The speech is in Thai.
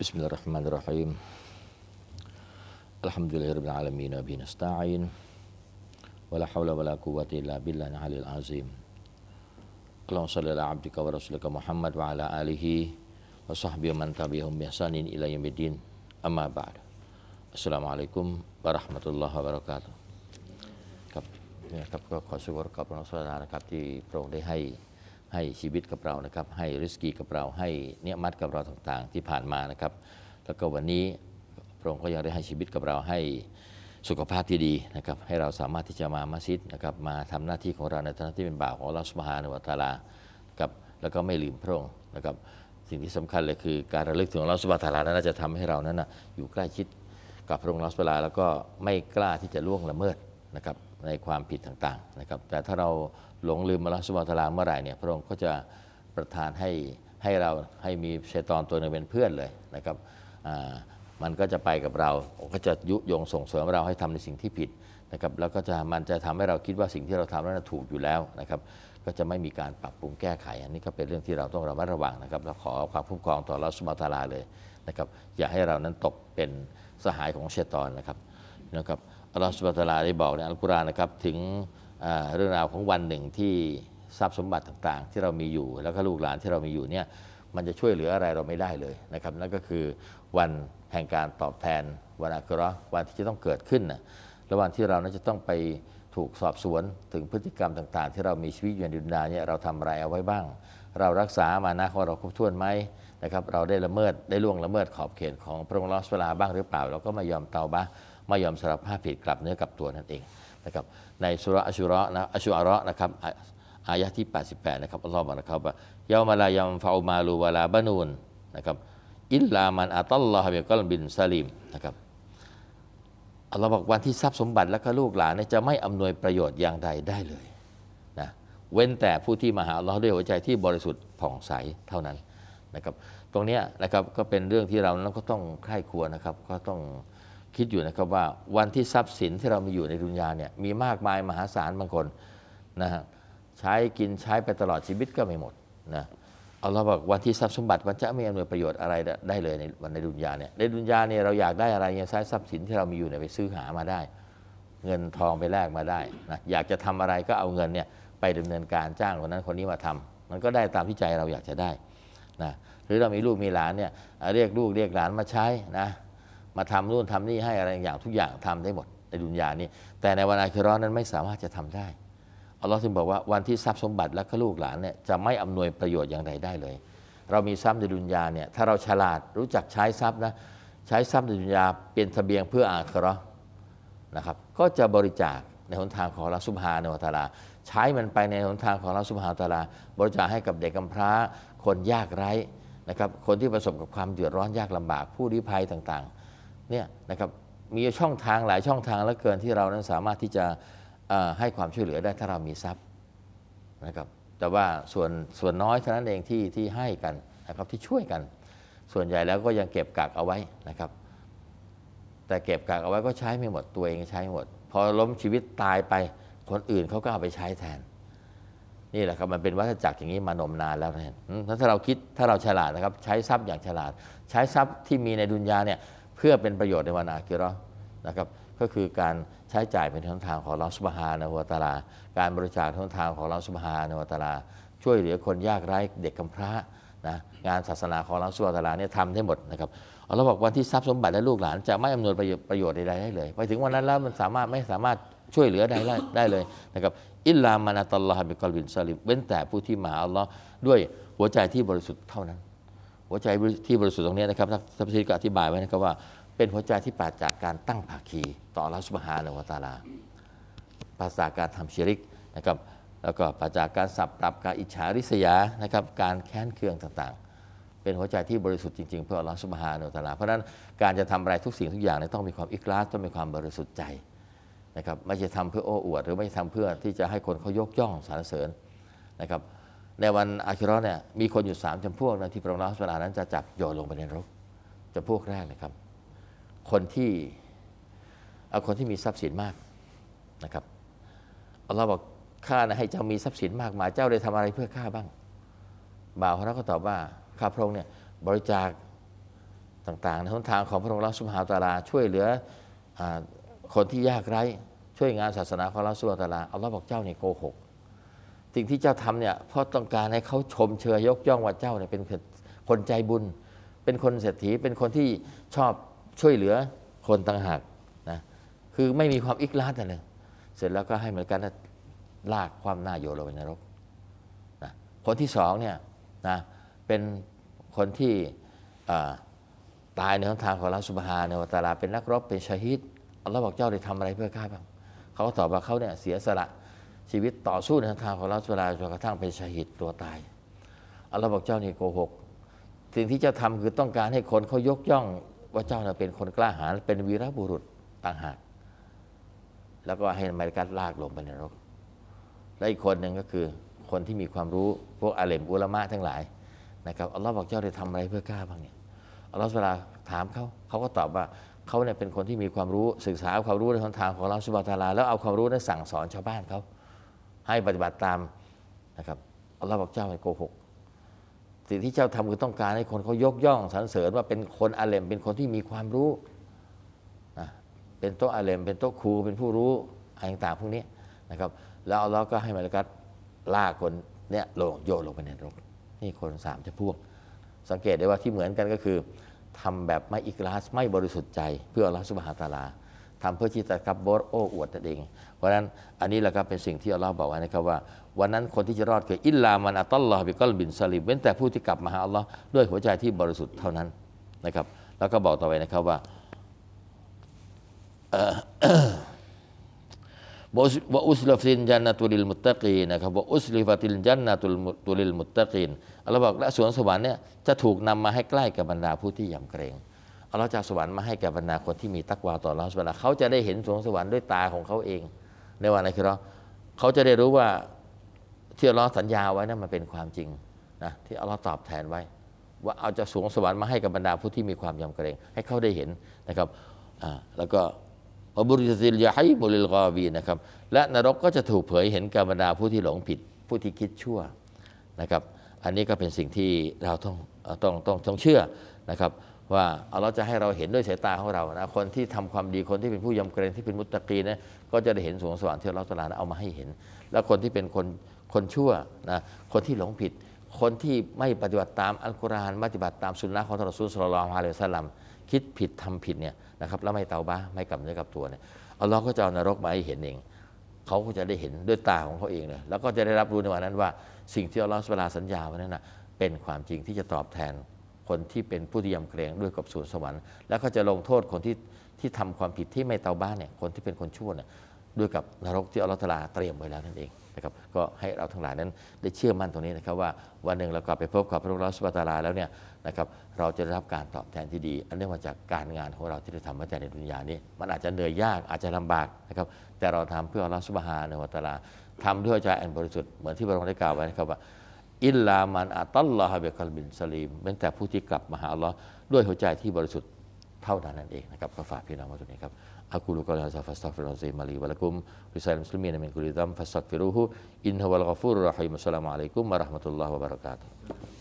Bismillahirrahmanirrahim. Alhamdulillahirabbil alamin wa nasta'in. Wala haula wala quwwata illa billahil aliyil azim. Allahumma shalli ala abdika wa rasulika Muhammad wa ala alihi wa sahbihi man tabi'ahum bi ihsanin ila yaumiddin. Amma ba'd. Assalamualaikum warahmatullahi wabarakatuh. ครับเนี่ยครับก็ขอสวดกับพระนรสารครับที่พระองค์ได้ให้ให้ชีวิตกับเรานะครับให้ริสกีกับเราให้เนื้อมัดกับเราต่างๆที่ผ่านมานะครับ แล้วก็วันนี้พระองค์ก็ยังได้ให้ชีวิตกับเราให้สุขภาพที่ดีนะครับให้เราสามารถที่จะมามัสยิดนะครับมาทำหน้าที่ของเราในฐานะที่เป็นบ่าวของลาสบฮานุวัตาลาครับแล้วก็ไม่ลืมพระองค์นะครับสิ่งที่สำคัญเลยคือการระลึกถึงลาสบฮาตาลานั้นจะทำให้เรานั้นนะอยู่ใกล้ชิดกับพระองค์ลาสบลาแล้วก็ไม่กล้าที่จะล่วงละเมิดนะครับในความผิดต่างๆ นะครับ แต่ถ้าเราหลงลืมมาลสุาตลาเมื่อไหร่เนี่ย พระองค์ก็จะประทานให้ให้เราให้มีเชตอนตัวนึงเป็นเพื่อนเลยนะครับมันก็จะไปกับเราก็จะยุยงส่งเสริมเราให้ทำในสิ่งที่ผิดนะครับ แล้วก็จะมันจะทำให้เราคิดว่าสิ่งที่เราทำนั้นถูกอยู่แล้วนะครับ ก็จะไม่มีการปรับปรุงแก้ไข อันนี้ก็เป็นเรื่องที่เราต้องระมัดระวังนะครับเราขอความคุ้มครองต่อรัสมาตาลาเลยนะครับ อย่าให้เรานั้นตกเป็นสหายของเชตอนนะครับ นะครับอัลลอฮฺสุบะตลาได้บอกในอัลกุรอานนะครับ ถึงเรื่องราวของวันหนึ่งที่ทรัพย์สมบัติต่างๆ ที่เรามีอยู่แล้วก็ลูกหลานที่เรามีอยู่เนี่ยมันจะช่วยเหลืออะไรเราไม่ได้เลยนะครับนั่นก็คือวันแห่งการตอบแทนวันอัคราวันที่จะต้องเกิดขึ้นนะแลหวันที่เรานั้นจะต้องไปถูกสอบสวนถึงพฤติกรรมต่าง ๆ ที่เรามีชีวิตอยู่ในดุนยาเนี่ยเราทำอะไรเอาไว้บ้าง เรารักษามานะของเราครบถ้วนไหมนะครับเราได้ละเมิดได้ล่วงละเมิดขอบเขตของพระองค์ลอสเวลาบ้างหรือเปล่าเราก็มายอมเตาบ้าไม่ยอมสารภาพผิดกลับเนื้อกลับตัวนั่นเองนะครับในสุรอัชุระนะอัชุอาระนะครับ อายะที่ 88นะครับอัลลอฮ์บอกนะครับว่ายาวมาลายัมฟาอูมาลูวาลาบานูนนะครับอิลลามันอัตัลลอฮ์เบียกลบินซาลิมนะครับอัลลอฮ์บอกวันที่ทรัพย์สมบัติและก็ลูกหลานจะไม่อำนวยประโยชน์อย่างใดได้เลยนะเว้นแต่ผู้ที่มาหาอัลลอฮ์ด้วยหัวใจที่บริสุทธิ์ผ่องใสเท่านั้นนะครับ ตรงนี้นะครับก็เป็นเรื่องที่เรานั้นก็ต้องใคร่ครัวนะครับก็ต้องคิดอยู่นะครับว่าวันที่ทรัพย์สินที่เรามีอยู่ในดุนยาเนี่ยมีมากมายมหาศาลบางคนนะฮะใช้กินใช้ไปตลอดชีวิตก็ไม่หมดนะเอาเราบอกวันที่ทรัพย์สมบัติมันจะไม่อำนวยประโยชน์อะไรได้เลยในวันในดุนยาเนี่ยในดุนยาเนี่ยเราอยากได้อะไรเนี่ยใช้ทรัพย์สินที่เรามีอยู่เนี่ยไปซื้อหามาได้ เงินทองไปแลกมาได้นะอยากจะทำอะไรก็เอาเงินเนี่ยไปดำเนินการจ้างคนนั้นคนนี้มาทำ มันก็ได้ตามที่ใจเราอยากจะได้นะหรือเรามีลูกมีหลานเนี่ยเรียกลูกเรียกหลานมาใช้นะมาทำนู่นทำนี่ให้อะไรอย่างทุกอย่างทำได้หมดในดุนยานี้แต่ในวันอาคิรอนนั้นไม่สามารถจะทำได้อัลลอฮ์จึงบอกว่าวันที่ทรัพย์สมบัติและก็ลูกหลานเนี่ยจะไม่อำนวยประโยชน์อย่างใดได้เลย เรามีทรัพย์ในดุนยาเนี่ยถ้าเราฉลาดรู้จักใช้ทรัพย์นะใช้ทรัพย์ในดุนยาเป็นทะเบียงเพื่ออาครานะครับก็จะบริจาคในหนทางของเราสุภาในวัตาลาใช้มันไปในหนทางของเราสุภาตาลาบริจาคให้กับเด็กกำพร้าคนยากไร้นะครับคนที่ประสบกับความเดือดร้อนยากลำบากผู้ลี้ภัยต่างๆเนี่ยนะครับมีช่องทางหลายช่องทางแล้วเกินที่เรานั้นสามารถที่จะให้ความช่วยเหลือได้ถ้าเรามีทรัพย์นะครับแต่ว่าส่วนส่วนน้อยเท่านั้นเองที่ที่ให้กันนะครับที่ช่วยกัน ส่วนใหญ่แล้วก็ยังเก็บกักเอาไว้นะครับ แต่เก็บกักเอาไว้ก็ใช้ไม่หมดตัวเองใช้หมด พอล้มชีวิตตายไปคนอื่นเขาก็เอาไปใช้แทน นี่แหละครับมันเป็นวัฏจักรอย่างนี้มานมนานแล้วนะถ้าเราคิดถ้าเราฉลาดนะครับใช้ทรัพย์อย่างฉลาด ใช้ทรัพย์ที่มีในดุนยาเนี่ยพื่อเป็นประโยชน์ในวันอาคิรอนะครับก็คือการใช้จ่ายเป็นทางทางของลอาสุบฮานะวตาลา การบริจาคทางทาง ของลอาสุบฮานะวตาลา ช่วยเหลือคนยากไร้เด็กกำพร้านะงานศาสนาของลอาสุบฮานะตาลาเนี่ยทำได้หมดนะครับเราบอกวันที่ทรัพย์สมบัติและลูกหลานจะไม่อำนวยประโยชน์ใดๆได้เลยไปถึงวันนั้นแล้วมันสามารถไม่สามารถช่วยเหลือใดได้เลยนะครับอิลลามานาตัลลอฮ์บิกอลบินซาลิมเว้นแต่ผู้ที่มาอัลลอฮ์ด้วยหัวใจที่บริสุทธิ์เท่านั้นหัวใจที่บริสุทธิ์ตรงนี้นะครับท่านพิธ์ก็อธิบายไว้นะครับว่าเป็นหัวใจที่ปราศจากการตั้งภาคีต่อรัสมบาานวตาลาภาษาการทำชิริกนะครับแล้วก็ปราศจากการสับปรับการอิจฉาริษยานะครับการแค้นเคืองต่างๆ เป็นหัวใจที่บริสุทธิ์จริงๆเพื่อรัสมบาานวตาลาเพราะนั้นการจะทำอะไรทุกสิ่งทุกอย่างต้องมีความอิกลาสต้องมีความบริสุทธิ์ใจนะครับไม่ใช่ทำเพื่อโอ้อวดหรือไม่ทำเพื่อที่จะให้คนเขายกย่องสรรเสริญนะครับในวันอาคิรอเนี่ยมีคนอยู่สามจำพวกนะที่พระองค์ลัสลานั้น จะจับโยนลงไปในนรกจำพวกแรกนะครับ คนที่เอาคนที่มีทรัพย์สินมากนะครับอราบอกข้านะให้เจ้ามีทรัพย์สินมากมาเจ้าได้ทำอะไรเพื่อข้าบ้าง บ่าวพระก็ตอบว่าข้าพระองค์เนี่ยบริจาคต่างๆในหนทางของพระองค์ลราสุภาตาลาช่วยเหลืออคนที่ยากไร้ ช่วย งานศาสนาของลราสุภาตาลาเอาเราบอกเจ้าเนี่ยโกหกสิ่งที่เจ้าทำเนี่ยเพราะต้องการให้เขาชมเชยยกย่องว่าเจ้าเนี่ยเป็นคนใจบุญ เป็นคนเศรษฐีเป็นคนที่ชอบช่วยเหลือคนต่างหากนะคือไม่มีความอิกลาสอะไรเสร็จแล้วก็ให้เหมือนกันลากความน่าโยนลงไปนรกนะคนที่สองเนี่ยนะเป็นคนที่ตายในทางของัลาสุบฮานวัตาลาเป็นนักรบเป็นชาฮิดเรลบอกเจ้าได้ทำอะไรเพื่อข้าบ้างเขาก็ตอบว่าเขาเนี่ยเสียสละชีวิตต่อสู้ในทางของรัสเวลาจนกระทั่งไปชหิตตัวตายอัลลอฮ์บอกเจ้านี่โกหก สิ่งที่จะทำคือต้องการให้คนเขายกย่องว่าเจ้าเป็นคนกล้าหาญเป็นวีรบุรุษต่างหาก แล้วก็ให้มาริกัสลากลงไปในรก และอีกคนหนึ่งก็คือคนที่มีความรู้พวกอาเลมอุลามะทั้งหลายนะครับอัลลอฮ์บอกเจ้าได้ทำอะไรเพื่อกล้าบ้างเนี่ยอัลลอฮ์เวลาถามเขาเขาก็ตอบว่าเขาเนี่ยเป็นคนที่มีความรู้ศึกษาความรู้ในทางของเราสุบะตาลาแล้วเอาความรู้นั้นสั่งสอนชาวบ้านเขาให้ปฏิบัติตามนะครับอรลบอกเจ้าไม่โกหกสิ่งที่เจ้าทำคือต้องการให้คนเขายกย่องสรรเสริญว่าเป็นคนอาเลมเป็นคนที่มีความรู้นะเป็นโต๊ะอาเลมเป็นโต๊ะครูเป็นผู้รู้อะไรต่างๆพวกนี้นะครับแล้วอราก็ให้มาลกัดล่าคนเนี่ยลงโยนลงไปในนรก นี่คนสามจะพวกสังเกตได้ว่าที่เหมือนกันก็คือ ทำแบบไม่อิกลาสไม่บริสุทธิ์ใจเพื่อรัลสุบฮาตาลาทำเพื่อที่จะกับบอสโอ้อวดตั่เอง เพราะฉะนั้นอันนี้แหละครับเป็นสิ่งที่อัลลอฮ์บอกไว้นะครับว่า วันนั้นคนที่จะรอดคืออิลลามันอัตลอฮ์บิกลบินซาลิมเว้นแต่ผู้ที่กลับมาหาอัลลอฮ์ด้วยหัวใจที่บริสุทธิ์เท่านั้นนะครับแล้วก็บอกต่อไปนะครับว่าว่าอุสลิฟินจันนตุลิลมุตตะกีนะครับ ว่าอุสลิฟตินจันนตุลตุลิลมุตตะกีนอัลลอฮ์บอกและสวนสวรรค์เนี่ยจะถูกนำมาให้ใกล้กับบรรดาผู้ที่ยำเกรงอัลลอฮ์จะสวรรค์มาให้แก่บรรดาคนที่มีตักวาต่อเราสวราค์เขาจะได้เห็นสวงสวรรค์ด้วยตาของเขาเอง ในวันนั้นคือเราเขาจะได้รู้ว่าที่อัลลอฮ์สัญญาไว้นั้นมันเป็นความจริงนะที่อัลลอฮ์ตอบแทนไว้ ว่าเอาจะสวงสวรรค์มาให้กับบรรดาผู้ที่มีความยำเกรงให้เขาได้เห็นนะครับแล้วก็อับุริซิลยาฮิบุลิลกอวีนะครับและนรกก็จะถูกเผยเห็นกับบรรดาผู้ที่หลงผิดผู้ที่คิดชั่วนะครับ อันนี้ก็เป็นสิ่งที่เราต้องต้องต้องต้องเชื่อนะครับว่าเอเราจะให้เราเห็นด้วยสายตาของเรานะคนที่ทำความดีคนที่เป็นผู้ยำเกรงที่เป็นมุตตะกีนะก็จะได้เห็นสวงสว่างที่เราตลาดเอามาให้เห็น แล้วคนที่เป็นคนคนชั่วนะคนที่หลงผิด คนที่ไม่ปฏิบัติตามอัลกุรอานปฏิบัติตามสุนนะของทรสุทสลลฮาเลสลัมคิดผิดทำผิดเนี่ยนะครับแล้วไม่เตาบ้าไม่กลับเนื้อกลับตัวเนี่ยอาลลอก็จะเอานรกมาให้เห็นเองเขาก็จะได้เห็นด้วยตาของเขาเองเลยแล้วก็จะได้รับรู้ในวันนั้น ว่าสิ่งที่อัลลอฮ์ลาสัญญาไว้นั้นนะเป็นความจริงที่จะตอบแทนคนที่เป็นผู้ที่ยำเกรงด้วยกับสูนสวรรค์แล้วก็จะลงโทษคนที่ที่ทำความผิดที่ไม่เตาบ้านเนี่ยคนที่เป็นคนชั่วเนี่ยด้วยกับนรกที่อัลลอฮฺตาลาเตรียมไว้แล้วนั่นเองนะครับก็ให้เราทั้งหลายนั้นได้เชื่อมั่นตรงนี้นะครับ ว่าวันหนึ่งเรากลับไปพบกับพระองค์รัสุบตาลาแล้วเนี่ยนะครับเราจะได้รับการตอบแทนที่ดีอันเนื่องมาจากการงานของเราที่ได้ทำมาแต่ในดุนยานี้มันอาจจะเหนื่อยยากอาจจะลำบากนะครับแต่เราทำเพื่ออัลลอฮฺสุบฮานะฮฺตาลาทำด้วยใจอันบริสุทธิ์เหมือนที่พระองค์ได้กล่าวไว้นะครับว่าอิลลามันอัตัลลอฮะเบคัลบินสลีมเป็นแต่ผู้ที่กลับมาหาอัลลอฮ์ด้วยหัวใจที่บริสุทธิ์เท่านั้นนั่นเองนะครับก็ฝากพี่น้องมาตรงนี้ครับอักูลุกอลาซาฟัสตัฟิรุซีมาลีวะลักุมริซัลมุสลิมีนมินกุลิดัมฟัสตัฟิรูฮูอินฮะวัลกฟูรุรฮิมุสลามุอะลัยกุมมะราะห์มะตุลลอฮ์วะบะเราะกาตุฮ์